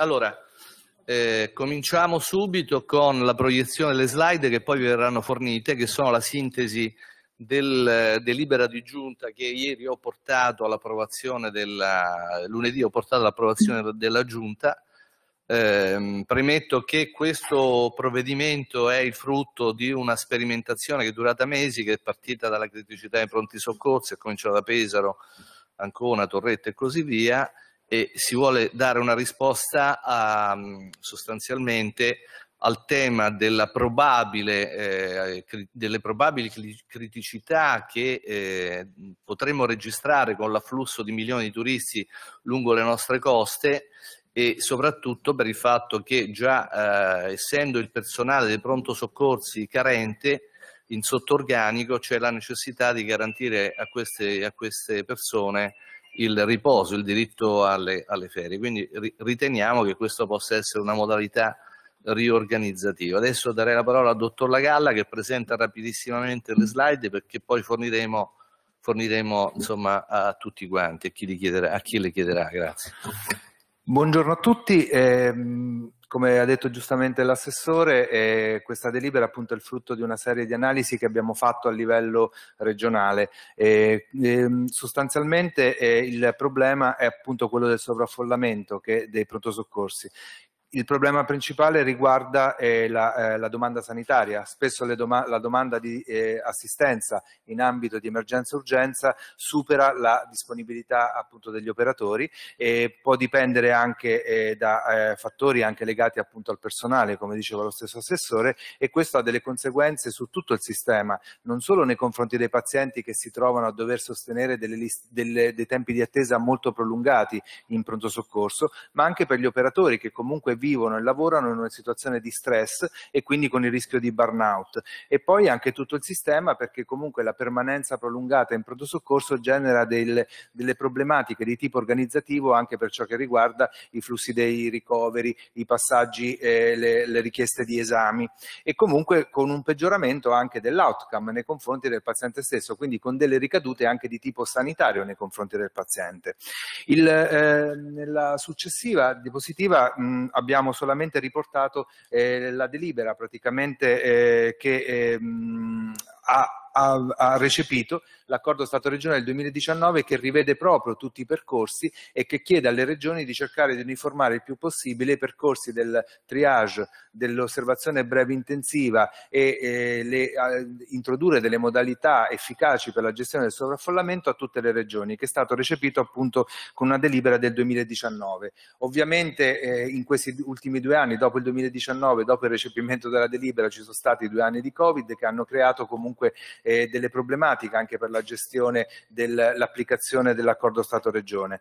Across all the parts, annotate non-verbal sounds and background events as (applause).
Allora, eh, cominciamo subito con la proiezione delle slide che poi vi verranno fornite, che sono la sintesi del eh, delibera di giunta che ieri ho portato all'approvazione della lunedì ho portato all'approvazione della giunta. Eh, premetto che questo provvedimento è il frutto di una sperimentazione che è durata mesi, che è partita dalla criticità dei pronti soccorso, è cominciata da Pesaro, Ancona, Torretta e così via, e si vuole dare una risposta a, sostanzialmente al tema probabile, eh, delle probabili criticità che eh, potremmo registrare con l'afflusso di milioni di turisti lungo le nostre coste e soprattutto per il fatto che già eh, essendo il personale dei pronto soccorsi carente in sottorganico c'è la necessità di garantire a queste, a queste persone il riposo, il diritto alle, alle ferie. Quindi ri, riteniamo che questo possa essere una modalità riorganizzativa. Adesso darei la parola al dottor Lagalla che presenta rapidissimamente le slide perché poi forniremo, forniremo insomma, a tutti quanti, a chi, chiederà, a chi le chiederà. Grazie. Buongiorno a tutti. Eh, come ha detto giustamente l'assessore, eh, questa delibera appunto, è il frutto di una serie di analisi che abbiamo fatto a livello regionale. Eh, ehm, eh, sostanzialmente il problema è appunto quello del sovraffollamento che, dei pronto soccorsi, il problema principale riguarda eh, la, eh, la, domanda sanitaria. Spesso doma la domanda di eh, assistenza in ambito di emergenza-urgenza supera la disponibilità appunto, degli operatori e può dipendere anche eh, da eh, fattori anche legati appunto, al personale, come diceva lo stesso assessore, e questo ha delle conseguenze su tutto il sistema, non solo nei confronti dei pazienti che si trovano a dover sostenere delle, dei tempi di attesa molto prolungati in pronto soccorso, ma anche per gli operatori che comunque vivono e lavorano in una situazione di stress e quindi con il rischio di burnout. E poi anche tutto il sistema perché comunque la permanenza prolungata in pronto soccorso genera del, delle problematiche di tipo organizzativo anche per ciò che riguarda i flussi dei ricoveri, i passaggi, eh, le, le richieste di esami e comunque con un peggioramento anche dell'outcome nei confronti del paziente stesso, quindi con delle ricadute anche di tipo sanitario nei confronti del paziente. Il, eh, nella successiva diapositiva mh, abbiamo abbiamo solamente riportato eh, la delibera praticamente eh, che eh, ha, ha, ha recepito l'accordo Stato-Regionale del 2019 che rivede proprio tutti i percorsi e che chiede alle regioni di cercare di uniformare il più possibile i percorsi del triage, dell'osservazione breve intensiva e, e eh, le, a, introdurre delle modalità efficaci per la gestione del sovraffollamento a tutte le regioni, che è stato recepito appunto con una delibera del 2019. Ovviamente eh, in questi ultimi due anni, dopo il 2019, dopo il recepimento della delibera, ci sono stati due anni di Covid che hanno creato comunque eh, delle problematiche anche per la sulla gestione dell'applicazione dell'accordo Stato-Regione.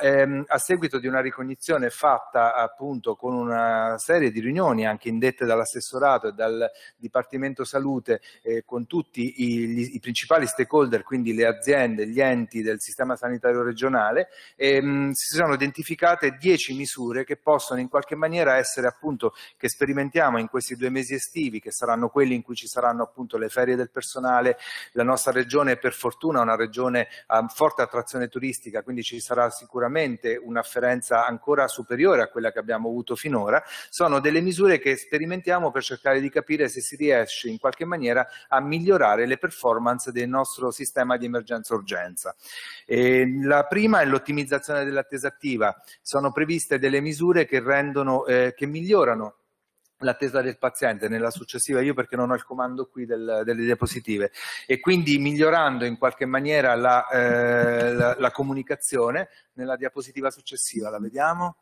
Ehm, a seguito di una ricognizione fatta appunto con una serie di riunioni anche indette dall'assessorato e dal Dipartimento Salute eh, con tutti i, gli, i, principali stakeholder, quindi le aziende, gli enti del sistema sanitario regionale, ehm, si sono identificate dieci misure che possono in qualche maniera essere appunto che sperimentiamo in questi due mesi estivi, che saranno quelli in cui ci saranno appunto le ferie del personale, la nostra regione per fortuna una regione a forte attrazione turistica, quindi ci sarà sicuramente un'afferenza ancora superiore a quella che abbiamo avuto finora, sono delle misure che sperimentiamo per cercare di capire se si riesce in qualche maniera a migliorare le performance del nostro sistema di emergenza-urgenza. la prima è l'ottimizzazione dell'attesa attiva, sono previste delle misure che, rendono, eh, che migliorano l'attesa del paziente nella successiva io perché non ho il comando qui del, delle diapositive e quindi migliorando in qualche maniera la, eh, la, la comunicazione nella diapositiva successiva la vediamo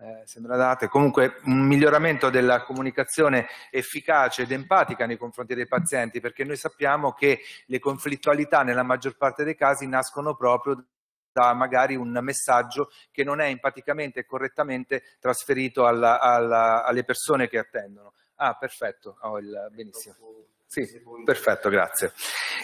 eh, sembra date comunque un miglioramento della comunicazione efficace ed empatica nei confronti dei pazienti perché noi sappiamo che le conflittualità nella maggior parte dei casi nascono proprio da magari un messaggio che non è empaticamente e correttamente trasferito alla, alla, alle persone che attendono. Ah, perfetto, oh, il, benissimo. Sì, perfetto, grazie.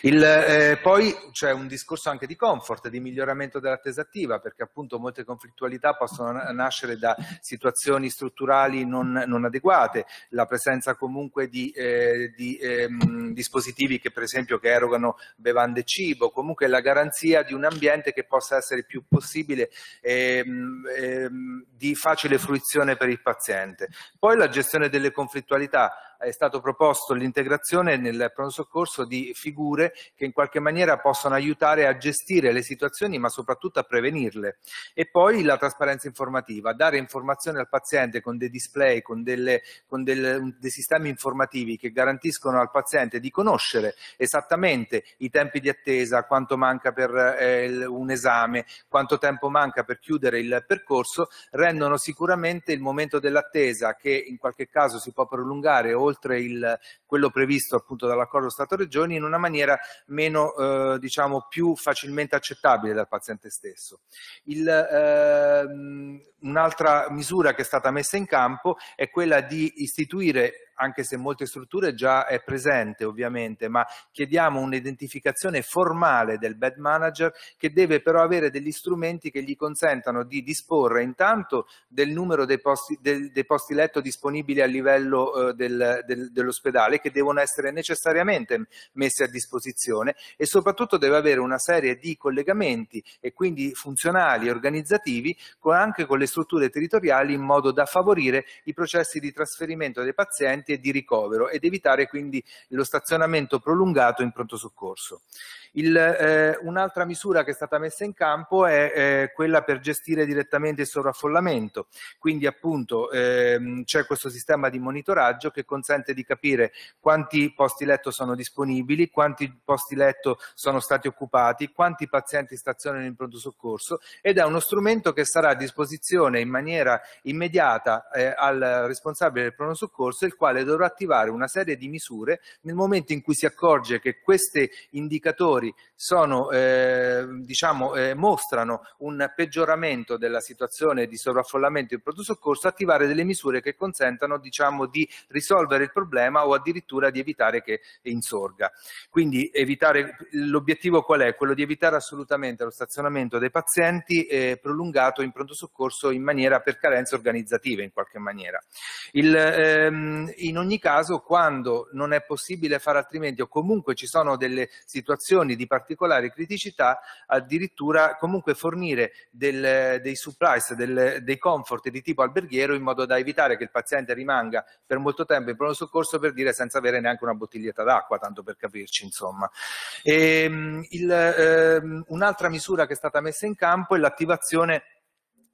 Il, eh, poi c'è un discorso anche di comfort, di miglioramento dell'attesa attiva, perché appunto molte conflittualità possono nascere da situazioni strutturali non, non adeguate, la presenza comunque di, eh, di eh, dispositivi che per esempio che erogano bevande e cibo, comunque la garanzia di un ambiente che possa essere più possibile ehm, ehm, di facile fruizione per il paziente. Poi la gestione delle conflittualità, è stato proposto l'integrazione nel pronto soccorso di figure che in qualche maniera possono aiutare a gestire le situazioni ma soprattutto a prevenirle. E poi la trasparenza informativa, dare informazioni al paziente con dei display, con, delle, con del, dei sistemi informativi che garantiscono al paziente di conoscere esattamente i tempi di attesa, quanto manca per eh, un esame, quanto tempo manca per chiudere il percorso, rendono sicuramente il momento dell'attesa che in qualche caso si può prolungare oltre oltre il, quello previsto appunto dall'accordo Stato-Regioni in una maniera meno, eh, diciamo, più facilmente accettabile dal paziente stesso. Il, eh, un'altra misura che è stata messa in campo è quella di istituire anche se in molte strutture già è presente ovviamente, ma chiediamo un'identificazione formale del bad manager che deve però avere degli strumenti che gli consentano di disporre intanto del numero dei posti, del, dei posti letto disponibili a livello eh, del, del, dell'ospedale che devono essere necessariamente messi a disposizione e soprattutto deve avere una serie di collegamenti e quindi funzionali e organizzativi con, anche con le strutture territoriali in modo da favorire i processi di trasferimento dei pazienti urgenti e di ricovero ed evitare quindi lo stazionamento prolungato in pronto soccorso. Il, eh, un'altra misura che è stata messa in campo è eh, quella per gestire direttamente il sovraffollamento, quindi appunto ehm, c'è questo sistema di monitoraggio che consente di capire quanti posti letto sono disponibili, quanti posti letto sono stati occupati, quanti pazienti stazionano in pronto soccorso ed è uno strumento che sarà a disposizione in maniera immediata eh, al responsabile del pronto soccorso, il quale quale dovrà attivare una serie di misure nel momento in cui si accorge che questi indicatori sono, eh, diciamo, eh, mostrano un peggioramento della situazione di sovraffollamento in pronto soccorso, attivare delle misure che consentano diciamo, di risolvere il problema o addirittura di evitare che insorga. Quindi l'obiettivo qual è? Quello di evitare assolutamente lo stazionamento dei pazienti eh, prolungato in pronto soccorso in maniera per carenze organizzative in qualche maniera. Il, ehm, in ogni caso quando non è possibile fare altrimenti o comunque ci sono delle situazioni di particolare criticità, addirittura comunque fornire del, dei supplies, del, dei comfort di tipo alberghiero in modo da evitare che il paziente rimanga per molto tempo in pronto soccorso per dire senza avere neanche una bottiglietta d'acqua, tanto per capirci insomma. E, ehm, il, eh, un'altra misura che è stata messa in campo è l'attivazione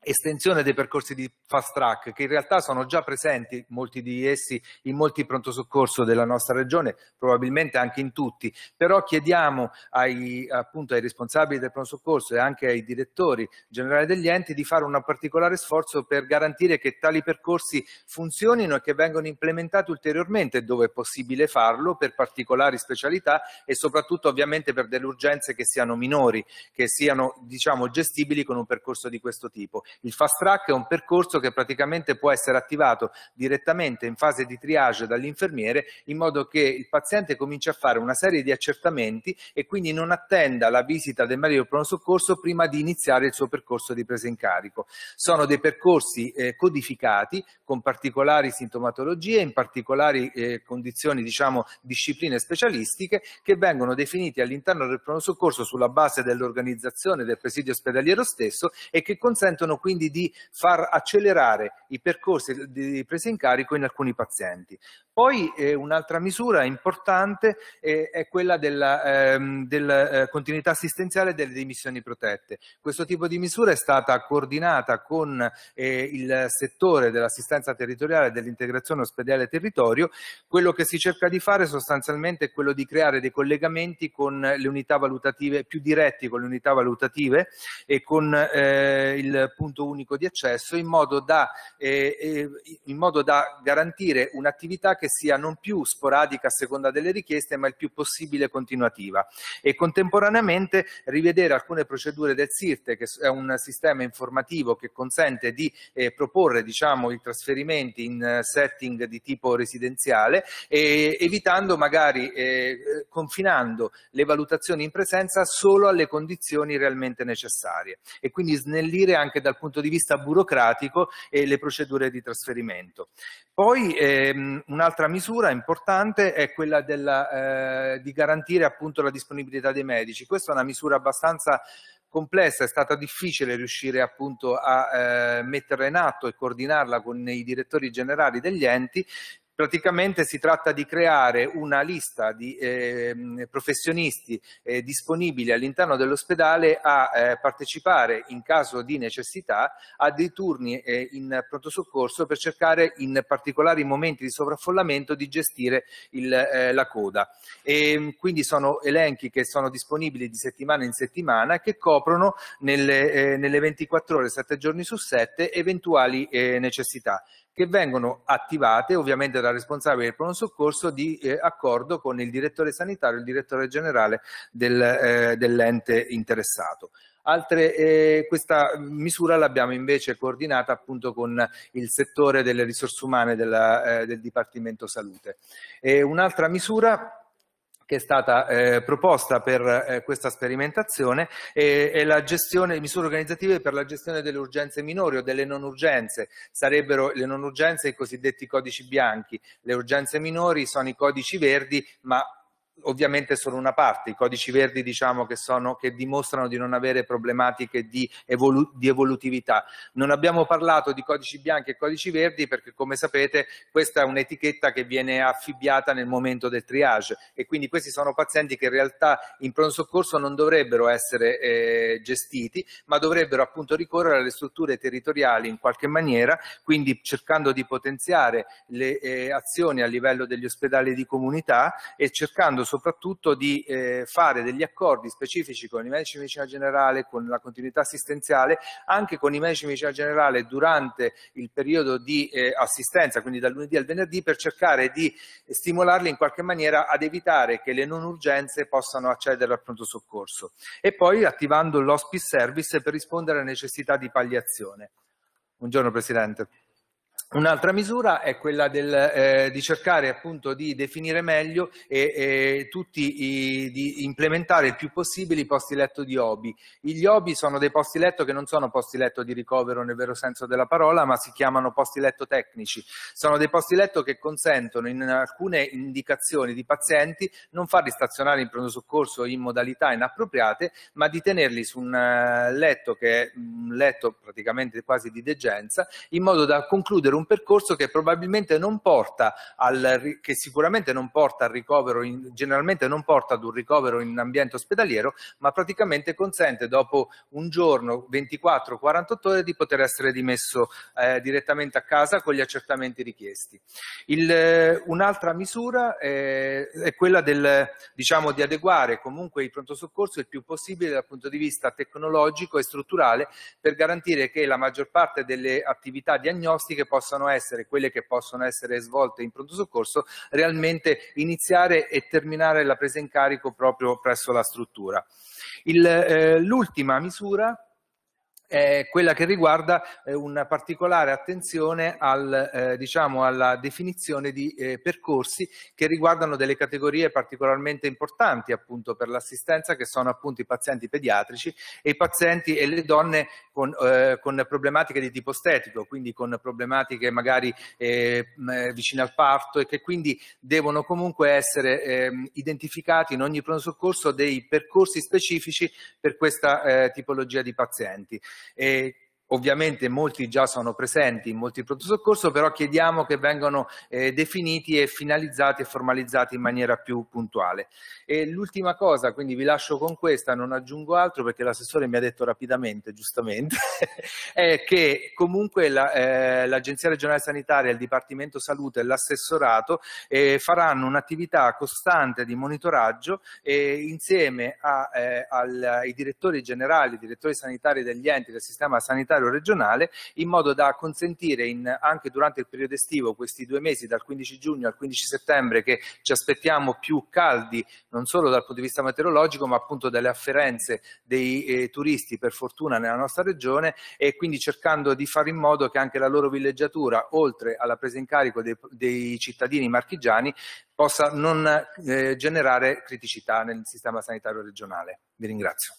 estensione dei percorsi di fast track che in realtà sono già presenti molti di essi in molti pronto soccorso della nostra regione probabilmente anche in tutti però chiediamo ai, appunto, ai responsabili del pronto soccorso e anche ai direttori generali degli enti di fare un particolare sforzo per garantire che tali percorsi funzionino e che vengano implementati ulteriormente dove è possibile farlo per particolari specialità e soprattutto ovviamente per delle urgenze che siano minori che siano diciamo gestibili con un percorso di questo tipo il fast track è un percorso che praticamente può essere attivato direttamente in fase di triage dall'infermiere in modo che il paziente cominci a fare una serie di accertamenti e quindi non attenda la visita del medico pronto soccorso prima di iniziare il suo percorso di presa in carico. Sono dei percorsi eh, codificati con particolari sintomatologie, in particolari eh, condizioni, diciamo, discipline specialistiche che vengono definiti all'interno del pronto soccorso sulla base dell'organizzazione del presidio ospedaliero stesso e che consentono quindi di far accelerare i percorsi di presa in carico in alcuni pazienti. Poi eh, un'altra misura importante eh, è quella della, ehm, della eh, continuità assistenziale delle dimissioni protette. Questo tipo di misura è stata coordinata con eh, il settore dell'assistenza territoriale e dell'integrazione ospedale-territorio. Quello che si cerca di fare sostanzialmente è quello di creare dei collegamenti con le unità valutative più diretti con le unità valutative e con eh, il punto punto unico di accesso in modo da, eh, eh, in modo da garantire un'attività che sia non più sporadica a seconda delle richieste ma il più possibile continuativa e contemporaneamente rivedere alcune procedure del SIRTE che è un sistema informativo che consente di eh, proporre diciamo, i trasferimenti in eh, setting di tipo residenziale eh, evitando magari eh, confinando le valutazioni in presenza solo alle condizioni realmente necessarie e quindi snellire anche dal punto di vista burocratico e le procedure di trasferimento. Poi ehm, un'altra misura importante è quella della, eh, di garantire appunto la disponibilità dei medici. Questa è una misura abbastanza complessa, è stata difficile riuscire appunto a eh, metterla in atto e coordinarla con i direttori generali degli enti, Praticamente si tratta di creare una lista di eh, professionisti eh, disponibili all'interno dell'ospedale a eh, partecipare in caso di necessità a dei turni eh, in pronto soccorso per cercare in particolari momenti di sovraffollamento di gestire il, eh, la coda. E, ehm, quindi sono elenchi che sono disponibili di settimana in settimana che coprono nelle, eh, nelle 24 ore, 7 giorni su 7 eventuali necessità che vengono attivate ovviamente dal responsabile del pronto soccorso di eh, accordo con il direttore sanitario e il direttore generale del, eh, dell'ente interessato. Altre, eh, questa misura l'abbiamo invece coordinata appunto con il settore delle risorse umane della, eh, del Dipartimento Salute. E un'altra misura che è stata eh, proposta per eh, questa sperimentazione e, e, la gestione, misure organizzative per la gestione delle urgenze minori o delle non urgenze. Sarebbero le non urgenze i cosiddetti codici bianchi, le urgenze minori sono i codici verdi, ma ovviamente sono una parte, i codici verdi diciamo che, sono, che dimostrano di non avere problematiche di, evolu di, evolutività. Non abbiamo parlato di codici bianchi e codici verdi perché come sapete questa è un'etichetta che viene affibbiata nel momento del triage e quindi questi sono pazienti che in realtà in pronto soccorso non dovrebbero essere eh, gestiti ma dovrebbero appunto ricorrere alle strutture territoriali in qualche maniera, quindi cercando di potenziare le eh, azioni a livello degli ospedali di comunità e cercando cercando soprattutto di eh, fare degli accordi specifici con i medici di medicina generale, con la continuità assistenziale, anche con i medici di medicina generale durante il periodo di eh, assistenza, quindi dal lunedì al venerdì, per cercare di stimolarli in qualche maniera ad evitare che le non urgenze possano accedere al pronto soccorso. E poi attivando l'hospice service per rispondere alle necessità di pagliazione. Buongiorno Presidente. Un'altra misura è quella del, eh, di cercare appunto di definire meglio e, e tutti i, di implementare il più possibile i posti letto di hobby. Gli hobby sono dei posti letto che non sono posti letto di ricovero nel vero senso della parola, ma si chiamano posti letto tecnici. Sono dei posti letto che consentono in alcune indicazioni di pazienti non farli stazionare in pronto soccorso in modalità inappropriate, ma di tenerli su un eh, letto che è un letto praticamente quasi di degenza, in modo da concludere un un percorso che probabilmente non porta al, che sicuramente non porta al ricovero, in, generalmente non porta ad un ricovero in ambiente ospedaliero, ma praticamente consente dopo un giorno, 24-48 ore, di poter essere dimesso eh, direttamente a casa con gli accertamenti richiesti. Il, eh, un'altra misura è, eh, è quella del, diciamo, di adeguare comunque il pronto soccorso il più possibile dal punto di vista tecnologico e strutturale per garantire che la maggior parte delle attività diagnostiche possano possano essere quelle che possono essere svolte in pronto soccorso, realmente iniziare e terminare la presa in carico proprio presso la struttura. Eh, l'ultima misura è quella che riguarda eh, una particolare attenzione al, eh, diciamo, alla definizione di eh, percorsi che riguardano delle categorie particolarmente importanti appunto per l'assistenza che sono appunto i pazienti pediatrici e i pazienti e le donne con, con problematiche di tipo estetico, quindi con problematiche magari vicine al parto e che quindi devono comunque essere ehm, identificati in ogni pronto soccorso dei percorsi specifici per questa tipologia di pazienti. eh, Ovviamente molti già sono presenti in molti pronto soccorso, però chiediamo che vengano eh, definiti e finalizzati e formalizzati in maniera più puntuale. E l'ultima cosa, quindi vi lascio con questa, non aggiungo altro perché l'assessore mi ha detto rapidamente, giustamente, (laughs) è che comunque l'Agenzia la, eh, Regionale Sanitaria, il Dipartimento Salute e l'assessorato eh, faranno un'attività costante di monitoraggio eh, insieme a, eh, al, ai direttori generali, ai direttori sanitari degli enti del sistema sanitario sanitario regionale in modo da consentire in, anche durante il periodo estivo, questi due mesi dal 15 giugno al 15 settembre che ci aspettiamo più caldi non solo dal punto di vista meteorologico ma appunto dalle afferenze dei eh, turisti per fortuna nella nostra regione e quindi cercando di fare in modo che anche la loro villeggiatura oltre alla presa in carico dei, dei cittadini marchigiani possa non eh, generare criticità nel sistema sanitario regionale. Vi ringrazio.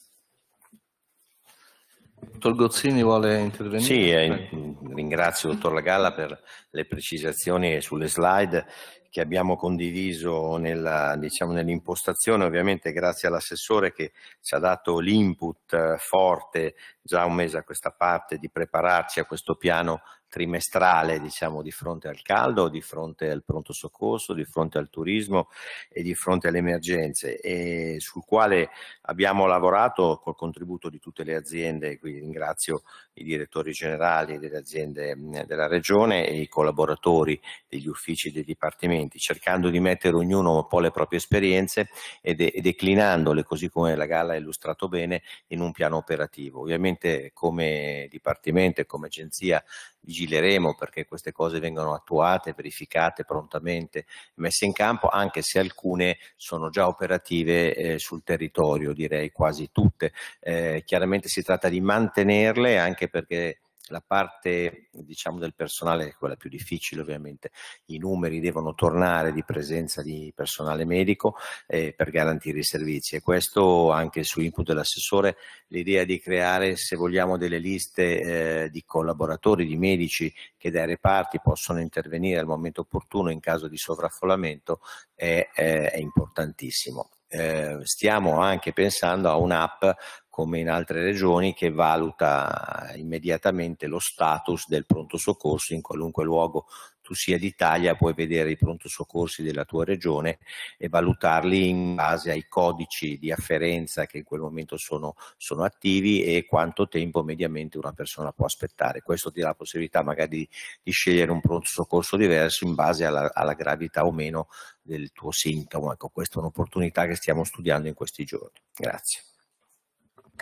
Dottor Gozzini vuole intervenire? Sì, eh, ringrazio il dottor Lagalla per le precisazioni sulle slide che abbiamo condiviso nella, diciamo, nell'impostazione, ovviamente grazie all'assessore che ci ha dato l'input eh, forte già un mese a questa parte di prepararci a questo piano trimestrale diciamo, di fronte al caldo, di fronte al pronto soccorso, di fronte al turismo e di fronte alle emergenze, e sul quale abbiamo lavorato col contributo di tutte le aziende, qui ringrazio i direttori generali delle aziende della Regione e i collaboratori degli uffici e dei dipartimenti, cercando di mettere ognuno un po' le proprie esperienze e, de- e declinandole, così come la Galla ha illustrato bene, in un piano operativo. Ovviamente come Dipartimento e come Agenzia vigileremo perché queste cose vengano attuate, verificate prontamente, messe in campo, anche se alcune sono già operative eh, sul territorio, direi quasi tutte. Eh, chiaramente si tratta di mantenerle anche perché la parte diciamo, del personale è quella più difficile ovviamente. I numeri devono tornare di presenza di personale medico eh, per garantire i servizi e questo anche su input dell'assessore l'idea di creare se vogliamo delle liste eh, di collaboratori, di medici che dai reparti possono intervenire al momento opportuno in caso di sovraffollamento è, è, è importantissimo. Eh, stiamo anche pensando a un'app come in altre regioni, che valuta immediatamente lo status del pronto soccorso in qualunque luogo tu sia d'Italia, puoi vedere i pronto soccorsi della tua regione e valutarli in base ai codici di afferenza che in quel momento sono, sono attivi e quanto tempo mediamente una persona può aspettare. Questo ti dà la possibilità magari di, di scegliere un pronto soccorso diverso in base alla, alla gravità o meno del tuo sintomo. Ecco, questa è un'opportunità che stiamo studiando in questi giorni. Grazie.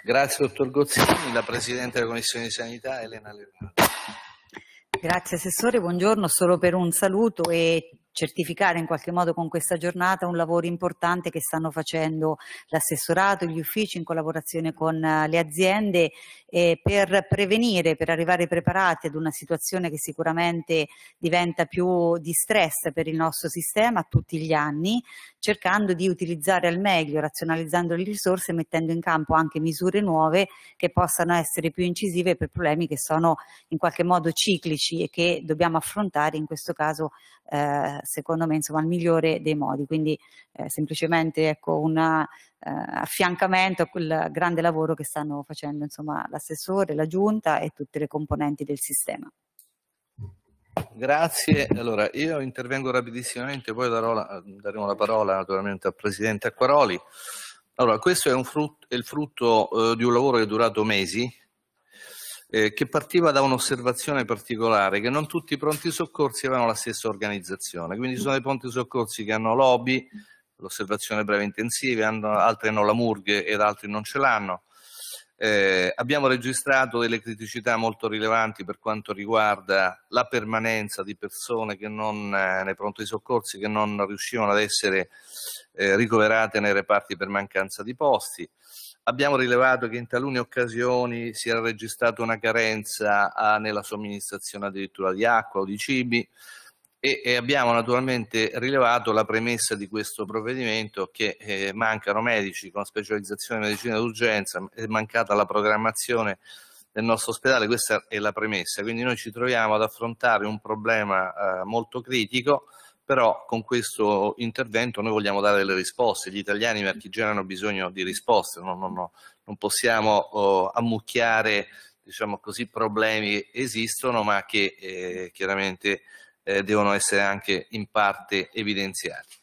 Grazie dottor Gozzini, la Presidente della Commissione di Sanità Elena Levano. Grazie Assessore, buongiorno, solo per un saluto e certificare in qualche modo con questa giornata un lavoro importante che stanno facendo l'assessorato, gli uffici in collaborazione con eh, le aziende eh, per prevenire, per arrivare preparati ad una situazione che sicuramente diventa più di stress per il nostro sistema tutti gli anni, cercando di utilizzare al meglio, razionalizzando le risorse, mettendo in campo anche misure nuove che possano essere più incisive per problemi che sono in qualche modo ciclici e che dobbiamo affrontare in questo caso eh, secondo me insomma al migliore dei modi. Quindi eh, semplicemente ecco un eh, affiancamento a quel grande lavoro che stanno facendo l'assessore, la giunta e tutte le componenti del sistema. Grazie, allora io intervengo rapidissimamente, poi darò la, daremo la parola naturalmente al Presidente Acquaroli. Allora, questo è, frutto, è il frutto eh, di un lavoro che è durato mesi, eh, che partiva da un'osservazione particolare, che non tutti i pronti soccorsi avevano la stessa organizzazione, quindi ci sono dei pronti soccorsi che hanno lobby, l'osservazione breve intensiva, altri hanno la murghe ed altri non ce l'hanno, eh, abbiamo registrato delle criticità molto rilevanti per quanto riguarda la permanenza di persone che non, eh, nei pronti soccorsi che non riuscivano ad essere eh, ricoverate nei reparti per mancanza di posti. Abbiamo rilevato che in talune occasioni si era registrata una carenza a, ah, nella somministrazione addirittura di acqua o di cibi e, e abbiamo naturalmente rilevato la premessa di questo provvedimento che eh, mancano medici con specializzazione in medicina d'urgenza, è mancata la programmazione del nostro ospedale, questa è la premessa, quindi noi ci troviamo ad affrontare un problema eh, molto critico, però con questo intervento noi vogliamo dare delle risposte, gli italiani marchigiani hanno bisogno di risposte, non, non, non possiamo oh, ammucchiare diciamo così, problemi esistono ma che eh, chiaramente eh, devono essere anche in parte evidenziati.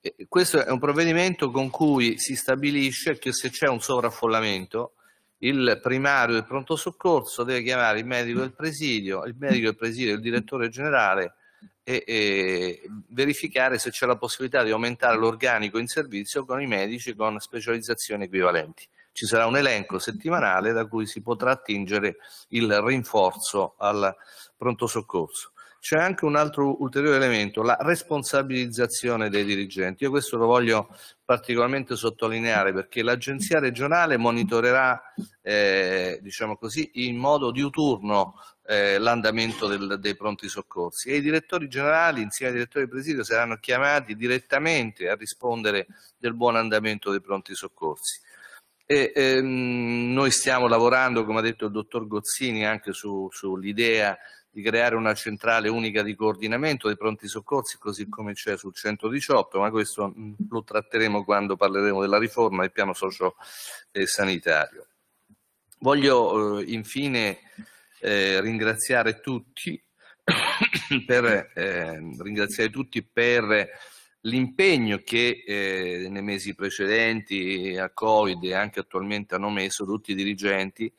E questo è un provvedimento con cui si stabilisce che se c'è un sovraffollamento, il primario del pronto soccorso deve chiamare il medico del presidio, il medico del presidio, e il direttore generale e, e verificare se c'è la possibilità di aumentare l'organico in servizio con i medici con specializzazioni equivalenti. Ci sarà un elenco settimanale da cui si potrà attingere il rinforzo al pronto soccorso c'è anche un altro ulteriore elemento, la responsabilizzazione dei dirigenti. Io questo lo voglio particolarmente sottolineare perché l'agenzia regionale monitorerà, eh, diciamo così, in modo diuturno eh, l'andamento del, dei pronti soccorsi e i direttori generali insieme ai direttori di presidio saranno chiamati direttamente a rispondere del buon andamento dei pronti soccorsi. E, ehm, noi stiamo lavorando, come ha detto il dottor Gozzini, anche su, sull'idea di creare una centrale unica di coordinamento dei pronti soccorsi, così come c'è sul 118, ma questo mm, lo tratteremo quando parleremo della riforma del piano socio-sanitario. Eh, Voglio eh, infine eh, ringraziare tutti (coughs) per, eh, per l'impegno che eh, nei mesi precedenti a Covid e anche attualmente hanno messo tutti i dirigenti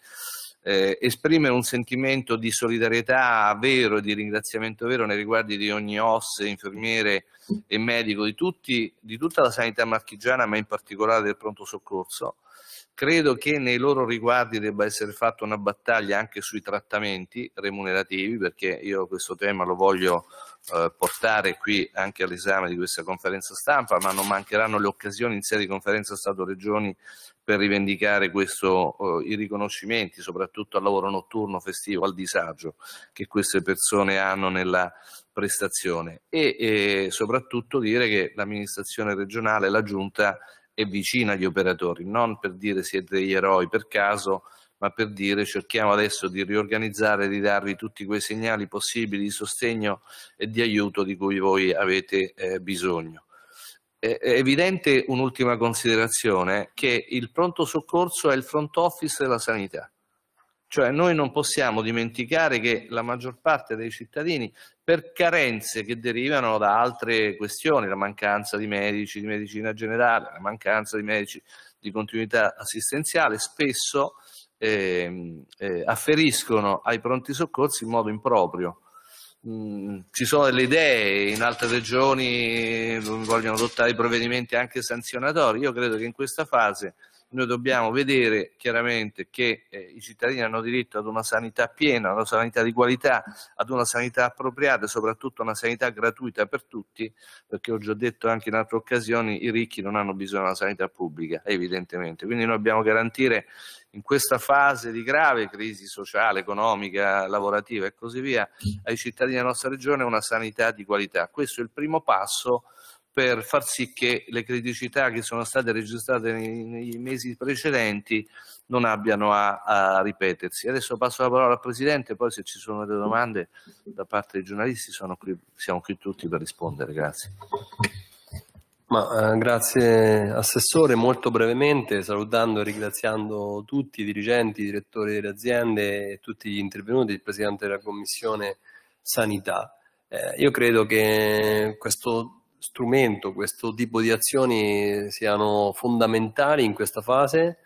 eh, esprimere un sentimento di solidarietà vero e di ringraziamento vero nei riguardi di ogni OS, infermiere e medico, di, tutti, di tutta la sanità marchigiana, ma in particolare del pronto soccorso. Credo che nei loro riguardi debba essere fatta una battaglia anche sui trattamenti remunerativi, perché io questo tema lo voglio eh, portare qui anche all'esame di questa conferenza stampa, ma non mancheranno le occasioni in sede di conferenza Stato-Regioni per rivendicare questo, eh, i riconoscimenti, soprattutto al lavoro notturno, festivo, al disagio che queste persone hanno nella prestazione e, e soprattutto dire che l'amministrazione regionale, la giunta, e vicina agli operatori, non per dire siete degli eroi per caso, ma per dire cerchiamo adesso di riorganizzare, di darvi tutti quei segnali possibili di sostegno e di aiuto di cui voi avete eh, bisogno. È evidente un'ultima considerazione, che il pronto soccorso è il front office della sanità cioè noi non possiamo dimenticare che la maggior parte dei cittadini, per carenze che derivano da altre questioni, la mancanza di medici, di medicina generale, la mancanza di medici di continuità assistenziale, spesso eh, eh, afferiscono ai pronti soccorsi in modo improprio. Mm, ci sono delle idee, in altre regioni mm, vogliono adottare provvedimenti anche sanzionatori. Io credo che in questa fase noi dobbiamo vedere chiaramente che eh, i cittadini hanno diritto ad una sanità piena, ad una sanità di qualità, ad una sanità appropriata e soprattutto una sanità gratuita per tutti, perché ho già detto anche in altre occasioni, i ricchi non hanno bisogno della sanità pubblica, evidentemente. Quindi noi dobbiamo garantire in questa fase di grave crisi sociale, economica, lavorativa e così via, ai cittadini della nostra regione una sanità di qualità. Questo è il primo passo per far sì che le criticità che sono state registrate nei, nei mesi precedenti non abbiano a, a, ripetersi. Adesso passo la parola al Presidente, poi se ci sono delle domande da parte dei giornalisti qui, siamo qui tutti per rispondere. Grazie. Ma, eh, grazie Assessore, molto brevemente salutando e ringraziando tutti i dirigenti, i direttori delle aziende e tutti gli intervenuti, il Presidente della Commissione Sanità. Eh, io credo che questo strumento, questo tipo di azioni siano fondamentali in questa fase.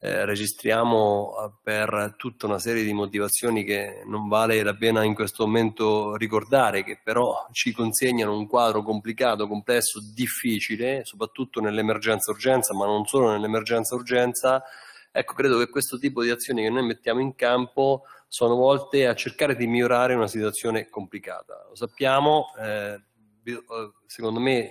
Eh, registriamo eh, per tutta una serie di motivazioni che non vale la pena in questo momento ricordare, che però ci consegnano un quadro complicato, complesso, difficile, soprattutto nell'emergenza-urgenza, ma non solo nell'emergenza-urgenza. Ecco, credo che questo tipo di azioni che noi mettiamo in campo sono volte a cercare di migliorare una situazione complicata. Lo sappiamo, eh, eh, secondo me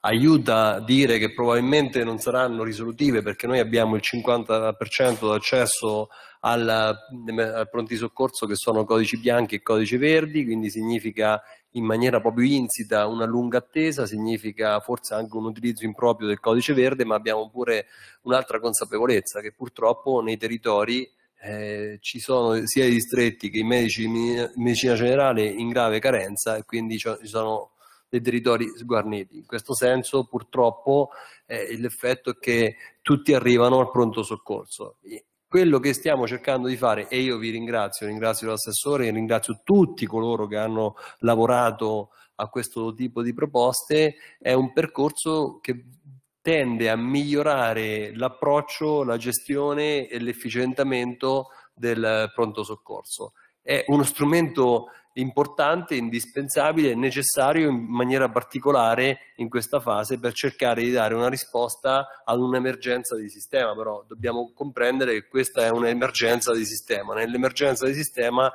aiuta a dire che probabilmente non saranno risolutive perché noi abbiamo il 50% d'accesso alla, al pronti soccorso che sono codici bianchi e codici verdi, quindi significa in maniera proprio insita una lunga attesa, significa forse anche un utilizzo improprio del codice verde, ma abbiamo pure un'altra consapevolezza che purtroppo nei territori eh, ci sono sia i distretti che i medici di medicina generale in grave carenza e quindi ci sono dei territori sguarniti. In questo senso purtroppo eh, l'effetto è che tutti arrivano al pronto soccorso quello che stiamo cercando di fare, e io vi ringrazio, ringrazio l'assessore ringrazio tutti coloro che hanno lavorato a questo tipo di proposte, è un percorso che tende a migliorare l'approccio, la gestione e l'efficientamento del pronto soccorso. È uno strumento importante, indispensabile, e necessario in maniera particolare in questa fase per cercare di dare una risposta ad un'emergenza di sistema, però dobbiamo comprendere che questa è un'emergenza di sistema, nell'emergenza di sistema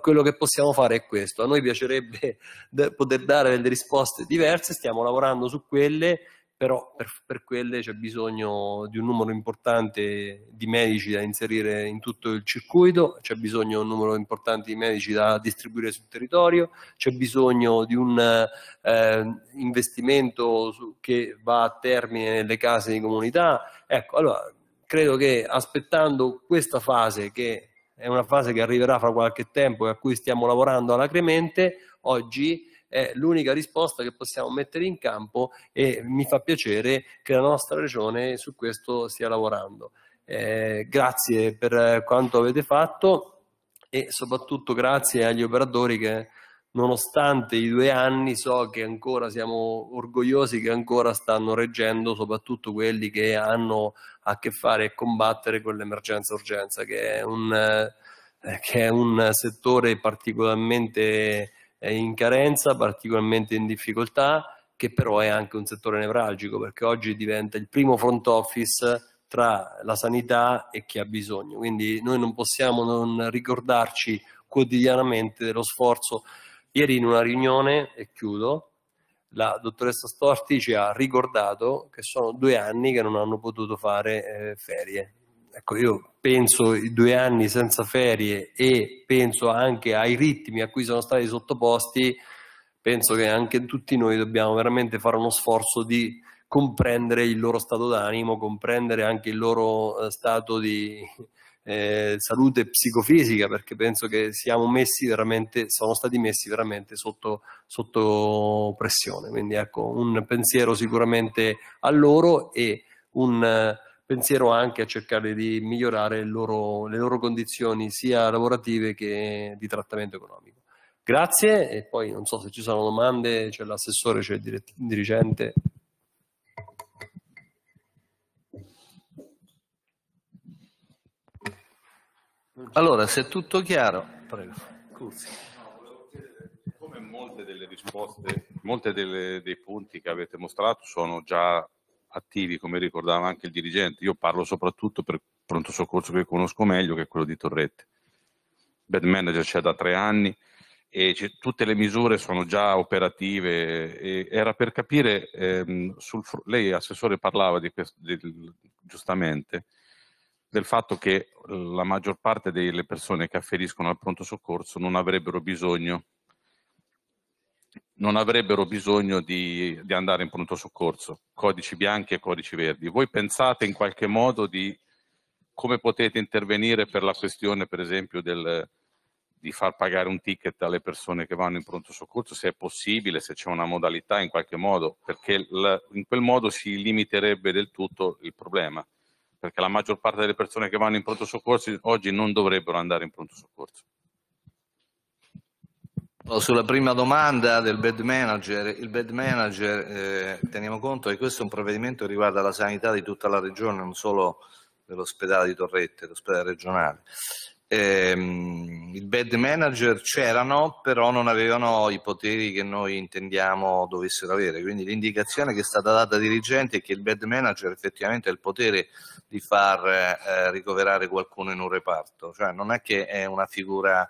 quello che possiamo fare è questo, a noi piacerebbe (laughs) poter dare delle risposte diverse, stiamo lavorando su quelle, però per, per quelle c'è bisogno di un numero importante di medici da inserire in tutto il circuito, c'è bisogno di un numero importante di medici da distribuire sul territorio, c'è bisogno di un eh, investimento su, che va a termine nelle case di comunità. Ecco, allora credo che aspettando questa fase che è una fase che arriverà fra qualche tempo e a cui stiamo lavorando alacremente, oggi è l'unica risposta che possiamo mettere in campo e mi fa piacere che la nostra regione su questo stia lavorando. Eh, grazie per quanto avete fatto e soprattutto grazie agli operatori che nonostante i due anni so che ancora siamo orgogliosi che ancora stanno reggendo soprattutto quelli che hanno a che fare e combattere con l'emergenza urgenza che è un, eh, che è un settore particolarmente è in carenza, particolarmente in difficoltà, che però è anche un settore nevralgico perché oggi diventa il primo front office tra la sanità e chi ha bisogno. Quindi noi non possiamo non ricordarci quotidianamente dello sforzo. Ieri in una riunione, e chiudo, la dottoressa Storti ci ha ricordato che sono due anni che non hanno potuto fare eh, ferie ecco, io penso i due anni senza ferie e penso anche ai ritmi a cui sono stati sottoposti, penso che anche tutti noi dobbiamo veramente fare uno sforzo di comprendere il loro stato d'animo, comprendere anche il loro eh, stato di eh, salute psicofisica, perché penso che siamo messi veramente, sono stati messi veramente sotto, sotto pressione. Quindi ecco, un pensiero sicuramente a loro e un pensiero anche a cercare di migliorare loro, le loro condizioni sia lavorative che di trattamento economico. Grazie e poi non so se ci sono domande, c'è l'assessore, c'è il, dirett- dirigente. Allora, se è tutto chiaro, prego. Come molte delle risposte, molti dei punti che avete mostrato sono già attivi, come ricordava anche il dirigente. Io parlo soprattutto per pronto soccorso che conosco meglio, che è quello di Torrette. Bad manager c'è da tre anni e tutte le misure sono già operative. era per capire, ehm, sul, lei assessore parlava di questo, del, giustamente del fatto che la maggior parte delle persone che afferiscono al pronto soccorso non avrebbero bisogno non avrebbero bisogno di, di, andare in pronto soccorso, codici bianchi e codici verdi. Voi pensate in qualche modo di come potete intervenire per la questione, per esempio, del, di far pagare un ticket alle persone che vanno in pronto soccorso, se è possibile, se c'è una modalità in qualche modo, perché la, in quel modo si limiterebbe del tutto il problema, perché la maggior parte delle persone che vanno in pronto soccorso oggi non dovrebbero andare in pronto soccorso. Oh, sulla prima domanda del bad manager, il bad manager, eh, teniamo conto che questo è un provvedimento che riguarda la sanità di tutta la regione, non solo dell'ospedale di Torrette, l'ospedale regionale. Eh, il bad manager c'erano, però non avevano i poteri che noi intendiamo dovessero avere. Quindi l'indicazione che è stata data ai dirigenti è che il bad manager effettivamente ha il potere di far eh, ricoverare qualcuno in un reparto, cioè non è che è una figura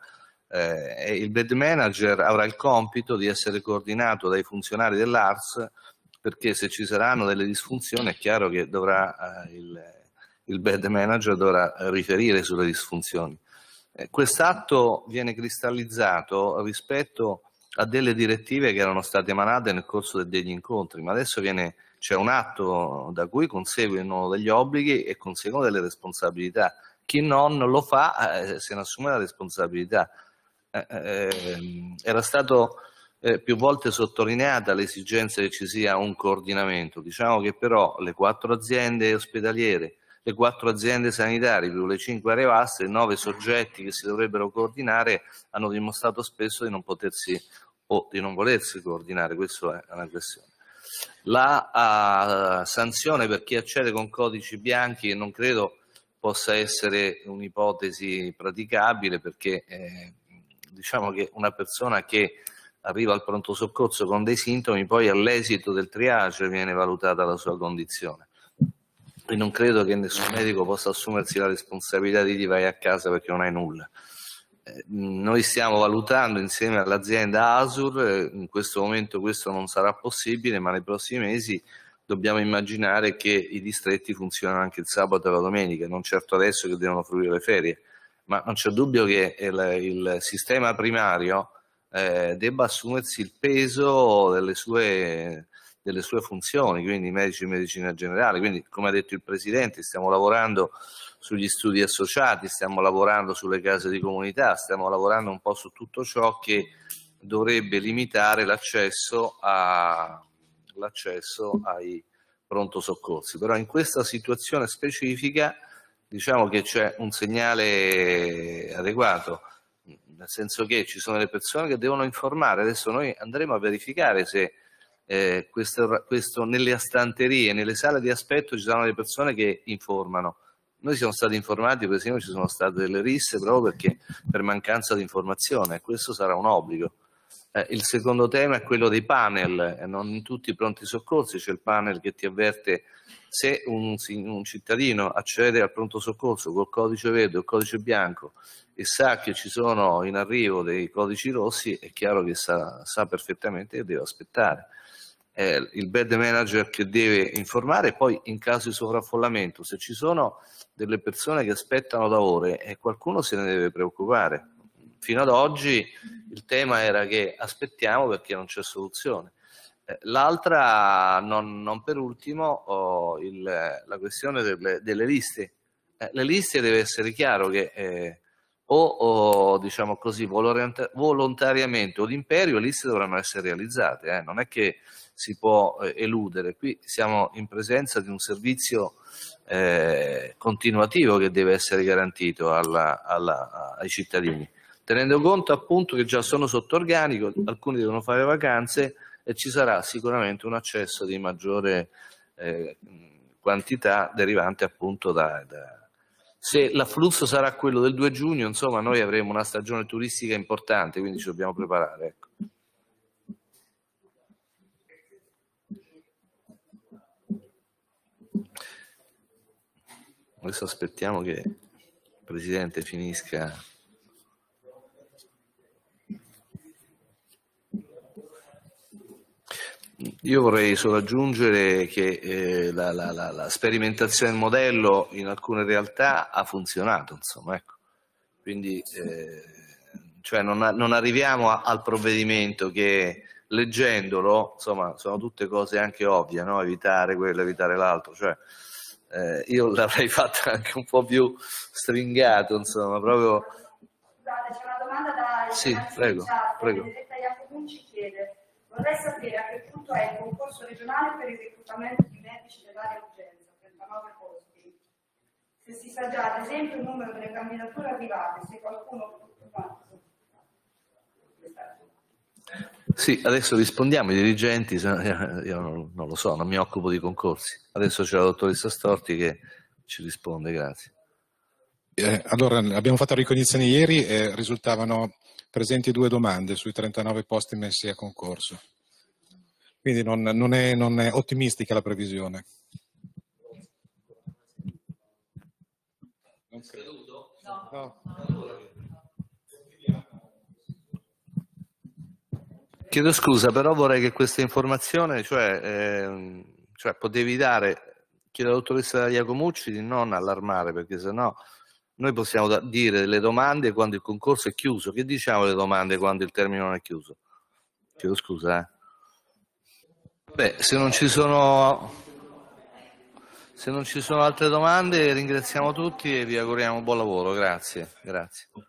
eh, il brand manager avrà il compito di essere coordinato dai funzionari dell'ARS perché se ci saranno delle disfunzioni è chiaro che dovrà, eh, il, il bad manager dovrà riferire sulle disfunzioni. Eh, Quest'atto viene cristallizzato rispetto a delle direttive che erano state emanate nel corso degli incontri, ma adesso c'è un atto da cui conseguono degli obblighi e conseguono delle responsabilità. Chi non lo fa eh, se ne assume la responsabilità eh, eh ehm, era stato eh, più volte sottolineata l'esigenza che ci sia un coordinamento. Diciamo che però le quattro aziende ospedaliere, le quattro aziende sanitarie più le cinque aree arevaste, nove soggetti che si dovrebbero coordinare hanno dimostrato spesso di non potersi o di non volersi coordinare, questa è una questione. La uh, sanzione per chi accede con codici bianchi non credo possa essere un'ipotesi praticabile perché eh, diciamo che una persona che arriva al pronto soccorso con dei sintomi, poi all'esito del triage viene valutata la sua condizione. Quindi non credo che nessun medico possa assumersi la responsabilità di dire vai a casa perché non hai nulla. Eh, noi stiamo valutando insieme all'azienda ASUR, eh, in questo momento questo non sarà possibile, ma nei prossimi mesi dobbiamo immaginare che i distretti funzionano anche il sabato e la domenica, non certo adesso che devono fruire le ferie ma non c'è dubbio che il, il sistema primario eh, debba assumersi il peso delle sue, delle sue funzioni, quindi medici e medicina generale. Quindi, come ha detto il Presidente, stiamo lavorando sugli studi associati, stiamo lavorando sulle case di comunità, stiamo lavorando un po' su tutto ciò che dovrebbe limitare l'accesso, ai pronto soccorsi. Però in questa situazione specifica diciamo che c'è un segnale adeguato, nel senso che ci sono le persone che devono informare, adesso noi andremo a verificare se eh, questo, questo, nelle stanterie, nelle sale di aspetto ci saranno le persone che informano. Noi siamo stati informati, per esempio ci sono state delle risse proprio perché per mancanza di informazione, questo sarà un obbligo. Eh, il secondo tema è quello dei panel, eh, non in tutti i pronti soccorsi c'è il panel che ti avverte se un, un, cittadino accede al pronto soccorso col codice verde o codice bianco e sa che ci sono in arrivo dei codici rossi, è chiaro che sa, sa perfettamente che deve aspettare. Eh, il bed manager che deve informare, poi in caso di sovraffollamento, se ci sono delle persone che aspettano da ore, eh, qualcuno se ne deve preoccupare. Fino ad oggi il tema era che aspettiamo perché non c'è soluzione L'altra, non, non, per ultimo, oh, il, la questione delle, delle liste. Eh, le liste deve essere chiaro che eh, o, o, diciamo così, volontariamente o d'imperio le liste dovranno essere realizzate, eh. non è che si può eh, eludere. Qui siamo in presenza di un servizio eh, continuativo che deve essere garantito alla, alla, ai cittadini, tenendo conto appunto che già sono sotto organico, alcuni devono fare vacanze, e ci sarà sicuramente un accesso di maggiore eh, quantità derivante appunto da, da... se l'afflusso sarà quello del 2 giugno, insomma, noi avremo una stagione turistica importante, quindi ci dobbiamo preparare. Ecco. Adesso aspettiamo che il Presidente finisca Io vorrei solo aggiungere che eh, la, la, la, la, sperimentazione del modello in alcune realtà ha funzionato, insomma, ecco. quindi eh, cioè non, non, arriviamo a, al provvedimento che leggendolo, insomma, sono tutte cose anche ovvie, no? evitare quello, evitare l'altro, cioè, eh, io l'avrei fatto anche un po' più stringato, insomma, proprio... Scusate, c'è una domanda da... Sì, prego, prego. Ci chiede Vorrei sapere a che punto è il concorso regionale per il reclutamento di medici dell'area urgenza, 39 posti. Se si sa già, ad esempio, il numero delle candidature arrivate, se qualcuno... Sì, adesso rispondiamo ai dirigenti, io non, non lo so, non mi occupo di concorsi. Adesso c'è la dottoressa Storti che ci risponde, grazie. Eh, allora, abbiamo fatto la ricognizione ieri e risultavano presenti due domande sui 39 posti messi a concorso. Quindi non, non, è, non è ottimistica la previsione. Non credo. No. Chiedo scusa, però vorrei che questa informazione, cioè, eh, cioè potevi dare, chiedo alla dottoressa Iacomucci di non allarmare perché sennò no noi possiamo dire le domande quando il concorso è chiuso. Che diciamo le domande quando il termine non è chiuso? Chiedo scusa. Eh. Beh, se non ci sono se non ci sono altre domande ringraziamo tutti e vi auguriamo buon lavoro. Grazie. Grazie.